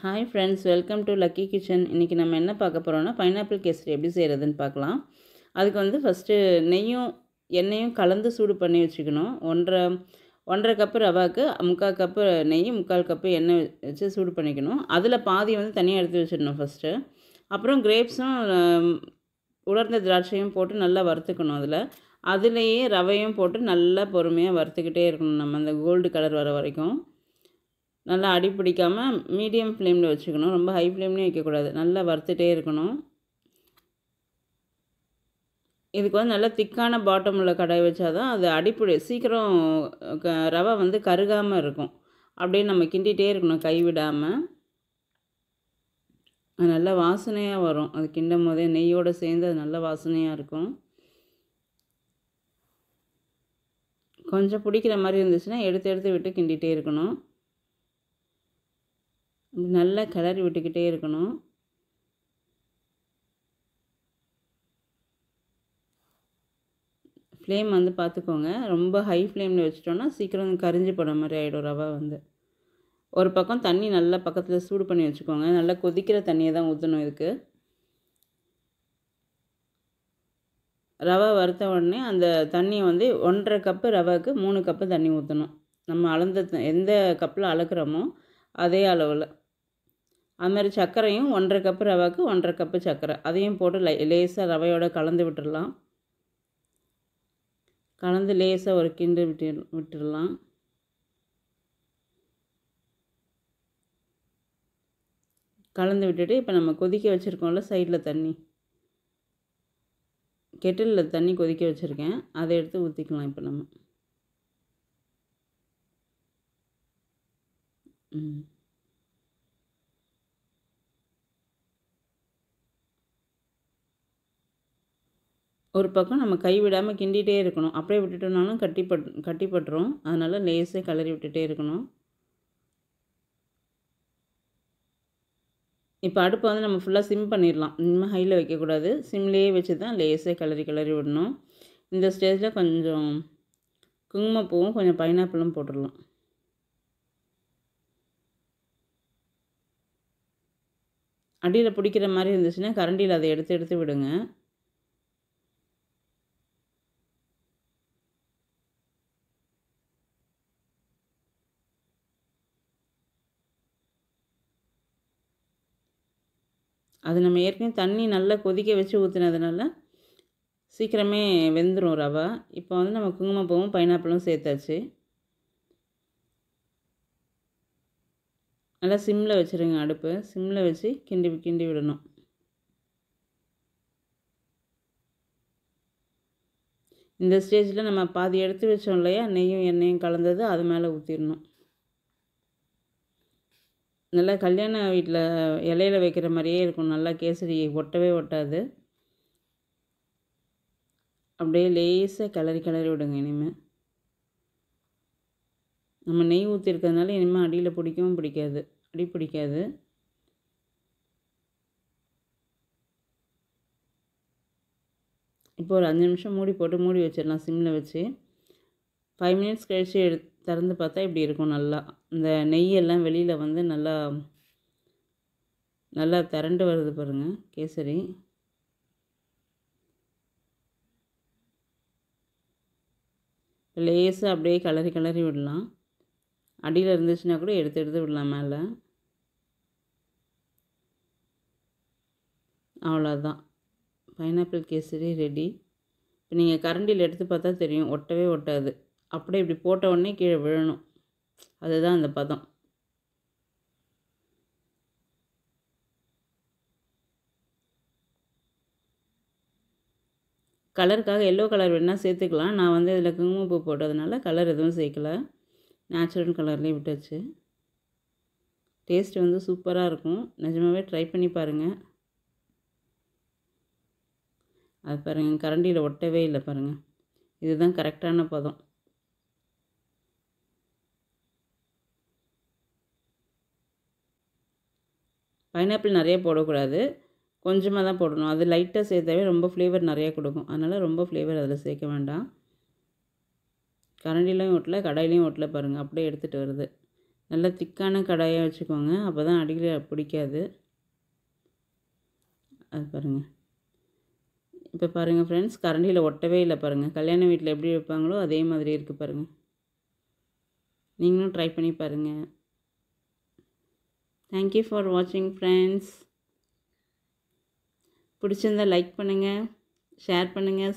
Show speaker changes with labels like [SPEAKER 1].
[SPEAKER 1] hi friends welcome to lucky kitchen இன்றைக்கி நம்ம என்ன பார்க்க போகிறோன்னா பைனாப்பிள் கேசரி எப்படி செய்கிறதுன்னு பார்க்கலாம் அதுக்கு வந்து ஃபஸ்ட்டு நெய்யும் எண்ணெயும் கலந்து சூடு பண்ணி வச்சுக்கணும் ஒன்றரை ஒன்றரை கப்பு ரவாக்கு முக்கால் கப்பு நெய் முக்கால் கப்பு எண்ணெய் வச்சு சூடு பண்ணிக்கணும் அதில் பாதி வந்து தனியாக எடுத்து வச்சிடணும் ஃபஸ்ட்டு அப்புறம் கிரேப்ஸும் உலர்ந்த திராட்சையும் போட்டு நல்லா வறுத்துக்கணும் அதில் அதுலேயே ரவையும் போட்டு நல்லா பொறுமையாக வறுத்துக்கிட்டே இருக்கணும் நம்ம அந்த கோல்டு கலர் வர வரைக்கும் நல்லா அடி பிடிக்காமல் மீடியம் ஃப்ளேமில் வச்சுக்கணும் ரொம்ப ஹை ஃப்ளேம்லேயும் வைக்கக்கூடாது நல்லா வறுத்துட்டே இருக்கணும் இதுக்கு வந்து நல்லா திக்கான பாட்டம் உள்ள கடாய் வச்சால் தான் அது அடிப்பிடி சீக்கிரம் ரவை வந்து கருகாமல் இருக்கும் அப்படியே நம்ம கிண்டிகிட்டே இருக்கணும் கைவிடாமல் அது நல்லா வாசனையாக வரும் அது கிண்டும் போதே நெய்யோடு சேர்ந்து அது நல்ல வாசனையாக இருக்கும் கொஞ்சம் பிடிக்கிற மாதிரி இருந்துச்சுன்னா எடுத்து எடுத்து விட்டு கிண்டிகிட்டே இருக்கணும் நல்லா கிளறி விட்டுக்கிட்டே இருக்கணும் ஃப்ளேம் வந்து பார்த்துக்கோங்க ரொம்ப ஹை ஃப்ளேமில் வச்சிட்டோன்னா சீக்கிரம் கரிஞ்சு போன மாதிரி ஆகிடும் ரவை வந்து ஒரு பக்கம் தண்ணி நல்லா பக்கத்தில் சூடு பண்ணி வச்சுக்கோங்க நல்லா கொதிக்கிற தண்ணியை தான் ஊற்றணும் இதுக்கு ரவை வறுத்த உடனே அந்த தண்ணியை வந்து ஒன்றரை கப்பு ரவைக்கு மூணு கப்பு தண்ணி ஊற்றணும் நம்ம அளந்த எந்த கப்பில் அளக்குறோமோ அதே அளவில் அதுமாதிரி சர்க்கரையும் ஒன்றரை கப்பு ரவாவுக்கு ஒன்றரை கப்பு சர்க்கரை அதையும் போட்டு லை லேசாக ரவையோடு கலந்து விட்டுடலாம் கலந்து லேசாக ஒரு கிண்டு விட்டு விட்டுடலாம் கலந்து விட்டுட்டு இப்போ நம்ம கொதிக்க வச்சுருக்கோம்ல சைடில் தண்ணி கெட்டிலில் தண்ணி கொதிக்க வச்சுருக்கேன் அதை எடுத்து ஊற்றிக்கலாம் இப்போ நம்ம ம் ஒரு பக்கம் நம்ம கை விடாமல் கிண்டிகிட்டே இருக்கணும் அப்படியே விட்டுட்டோம்னாலும் கட்டிப்பட் கட்டிப்பட்டுரும் அதனால் லேஸே கலரி விட்டுகிட்டே இருக்கணும் இப்போ அடுப்பை வந்து நம்ம ஃபுல்லாக சிம் பண்ணிடலாம் இனிமேல் ஹையில் வைக்கக்கூடாது சிம்லேயே வச்சு தான் லேஸே கலரி கலரி விடணும் இந்த ஸ்டேஜில் கொஞ்சம் குங்குமப்பூவும் கொஞ்சம் பைனாப்பிளும் போட்டுடலாம் அடியில் பிடிக்கிற மாதிரி இருந்துச்சுன்னா கரண்டியில் அதை எடுத்து எடுத்து விடுங்க அது நம்ம ஏற்கனவே தண்ணி நல்லா கொதிக்க வச்சு ஊற்றுனதுனால சீக்கிரமே வெந்துடும் ரவா இப்போ வந்து நம்ம குங்குமப்பூவும் பைனாப்பிளும் சேர்த்தாச்சு நல்லா சிம்மில் வச்சுருங்க அடுப்பு சிம்மில் வச்சு கிண்டி கிண்டி விடணும் இந்த ஸ்டேஜில் நம்ம பாதி எடுத்து வச்சோம் இல்லையா நெய்யும் எண்ணெயும் கலந்தது அது மேலே ஊற்றிடணும் நல்லா கல்யாண வீட்டில் இலையில வைக்கிற மாதிரியே இருக்கும் நல்லா கேசரி ஒட்டவே ஒட்டாது அப்படியே லேசாக கிளறி கிளறி விடுங்க இனிமேல் நம்ம நெய் ஊற்றிருக்கிறதுனால இனிமேல் அடியில் பிடிக்கவும் பிடிக்காது அடி பிடிக்காது இப்போ ஒரு அஞ்சு நிமிஷம் மூடி போட்டு மூடி வச்சிடலாம் சிம்மில் வச்சு ஃபைவ் மினிட்ஸ் கழித்து எடு திறந்து பார்த்தா இப்படி இருக்கும் நல்லா இந்த நெய்யெல்லாம் வெளியில் வந்து நல்லா நல்லா திரண்டு வருது பாருங்கள் கேசரி லேஸாக அப்படியே கலரி கலரி விடலாம் அடியில் இருந்துச்சுன்னா கூட எடுத்து எடுத்து விடலாம் மேலே அவ்வளோதான் பைனாப்பிள் கேசரி ரெடி இப்போ நீங்கள் கரண்டியில் எடுத்து பார்த்தா தெரியும் ஒட்டவே ஒட்டாது அப்படியே இப்படி போட்ட உடனே கீழே விழணும் அதுதான் அந்த பதம் கலருக்காக எல்லோ கலர் வேணால் சேர்த்துக்கலாம் நான் வந்து இதில் குங்குமப்பூ போட்டதுனால கலர் எதுவும் சேர்க்கல நேச்சுரல் கலர்லேயே விட்டாச்சு டேஸ்ட் வந்து சூப்பராக இருக்கும் நிஜமாகவே ட்ரை பண்ணி பாருங்கள் அது பாருங்கள் கரண்டியில் ஒட்டவே இல்லை பாருங்கள் இதுதான் கரெக்டான பதம் பைனாப்பிள் நிறைய போடக்கூடாது கொஞ்சமாக தான் போடணும் அது லைட்டாக சேர்த்தாவே ரொம்ப ஃப்ளேவர் நிறையா கொடுக்கும் அதனால் ரொம்ப ஃப்ளேவர் அதில் சேர்க்க வேண்டாம் கரண்டிலையும் ஒட்டலை கடாயிலையும் ஒட்டலை பாருங்கள் அப்படியே எடுத்துகிட்டு வருது நல்லா திக்கான கடாயாக வச்சுக்கோங்க அப்போ தான் அடியில் பிடிக்காது அது பாருங்கள் இப்போ பாருங்கள் ஃப்ரெண்ட்ஸ் கரண்டியில் ஒட்டவே இல்லை பாருங்கள் கல்யாண வீட்டில் எப்படி வைப்பாங்களோ அதே மாதிரி இருக்குது பாருங்கள் நீங்களும் ட்ரை பண்ணி பாருங்கள் தேங்க் யூ ஃபார் வாட்சிங் ஃப்ரெண்ட்ஸ் பிடிச்சிருந்தால் லைக் பண்ணுங்கள் ஷேர் பண்ணுங்கள்